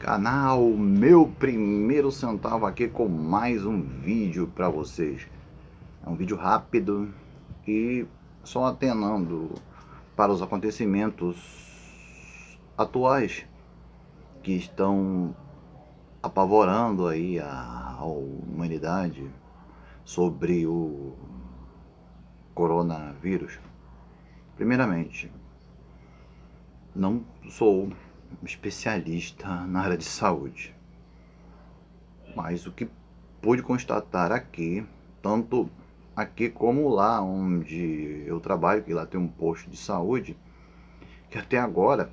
canal Meu Primeiro Centavo aqui com mais um vídeo para vocês. É um vídeo rápido e só atenando para os acontecimentos atuais que estão apavorando aí a, a humanidade sobre o coronavírus. Primeiramente, não sou especialista na área de saúde. Mas o que pude constatar aqui, tanto aqui como lá onde eu trabalho, que lá tem um posto de saúde, que até agora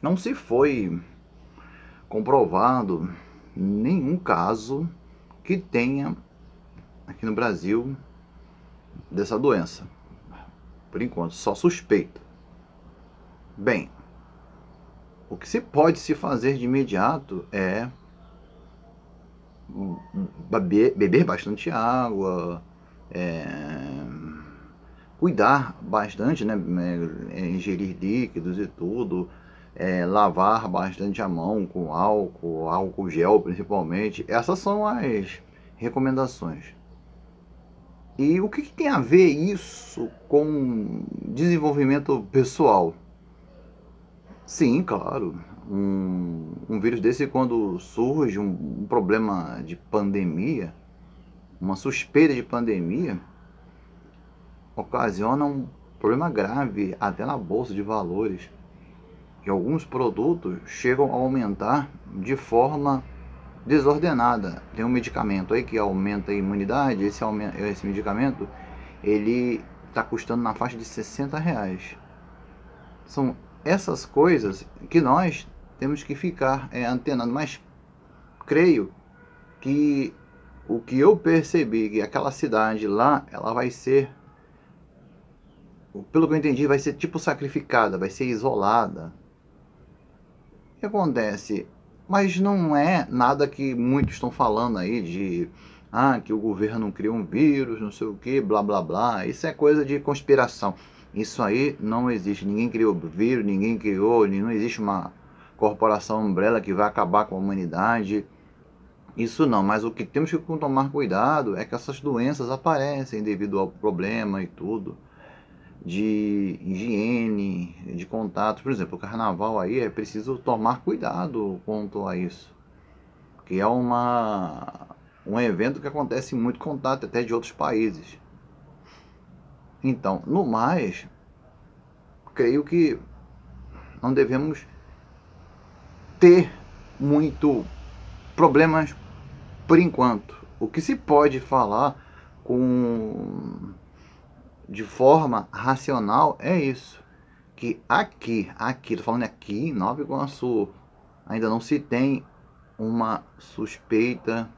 não se foi comprovado nenhum caso que tenha aqui no Brasil dessa doença. Por enquanto, só suspeito. Bem, o que se pode se fazer de imediato é beber bastante água, é, cuidar bastante, né, é, ingerir líquidos e tudo, é, lavar bastante a mão com álcool, álcool gel principalmente. Essas são as recomendações. E o que, que tem a ver isso com desenvolvimento pessoal? Sim, claro. Um, um vírus desse, quando surge um, um problema de pandemia, uma suspeita de pandemia, ocasiona um problema grave até na bolsa de valores. E alguns produtos chegam a aumentar de forma desordenada. Tem um medicamento aí que aumenta a imunidade, esse, esse medicamento ele está custando na faixa de 60 reais. São essas coisas que nós temos que ficar é, antenando, mas creio que o que eu percebi que aquela cidade lá, ela vai ser, pelo que eu entendi, vai ser tipo sacrificada, vai ser isolada. O que acontece? Mas não é nada que muitos estão falando aí de ah, que o governo criou um vírus, não sei o que, blá blá blá. Isso é coisa de conspiração. Isso aí não existe. Ninguém criou vírus, ninguém criou, não existe uma corporação umbrella que vai acabar com a humanidade. Isso não, mas o que temos que tomar cuidado é que essas doenças aparecem devido ao problema e tudo de higiene, de contato. Por exemplo, o carnaval aí é preciso tomar cuidado quanto a isso. Que é uma, um evento que acontece muito contato até de outros países. Então, no mais, creio que não devemos ter muito problemas por enquanto. O que se pode falar com de forma racional é isso, que aqui, aqui, tô falando aqui em Nova Iguaçu, ainda não se tem uma suspeita,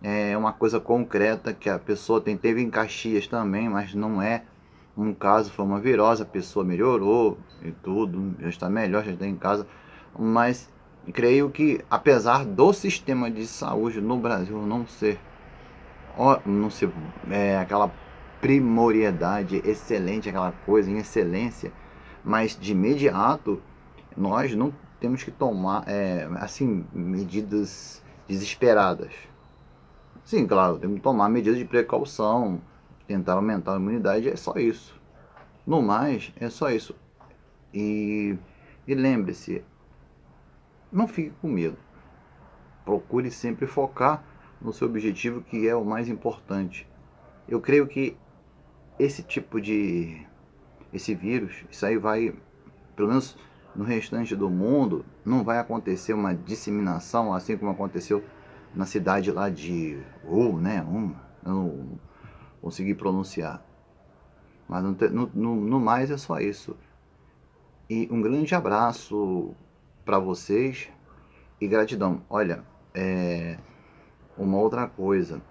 é uma coisa concreta que a pessoa tem, teve em Caxias também, mas não é um caso foi uma virose, a pessoa melhorou e tudo, já está melhor, já está em casa. Mas creio que, apesar do sistema de saúde no Brasil não ser, não ser é, aquela primoriedade excelente, aquela coisa em excelência, mas de imediato nós não temos que tomar é, assim medidas desesperadas. Sim, claro, temos que tomar medidas de precaução, tentar aumentar a imunidade, é só isso. No mais, é só isso. E, e lembre-se, não fique com medo. Procure sempre focar no seu objetivo, que é o mais importante. Eu creio que esse tipo de. esse vírus, isso aí vai, pelo menos no restante do mundo, não vai acontecer uma disseminação assim como aconteceu na cidade lá de. ou, né? Um, conseguir pronunciar. Mas no, no, no mais é só isso. E um grande abraço para vocês e gratidão. Olha, é uma outra coisa.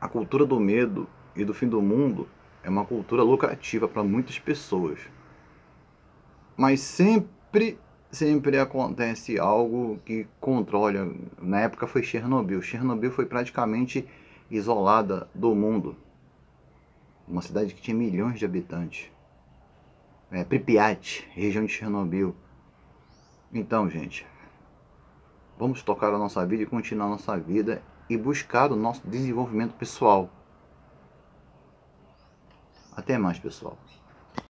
A cultura do medo e do fim do mundo é uma cultura lucrativa para muitas pessoas. Mas sempre, sempre acontece algo que controla. Na época foi Chernobyl. Chernobyl foi praticamente isolada do mundo. Uma cidade que tinha milhões de habitantes. É, Pripyat, região de Chernobyl. Então, gente, vamos tocar a nossa vida e continuar a nossa vida e buscar o nosso desenvolvimento pessoal. Até mais, pessoal.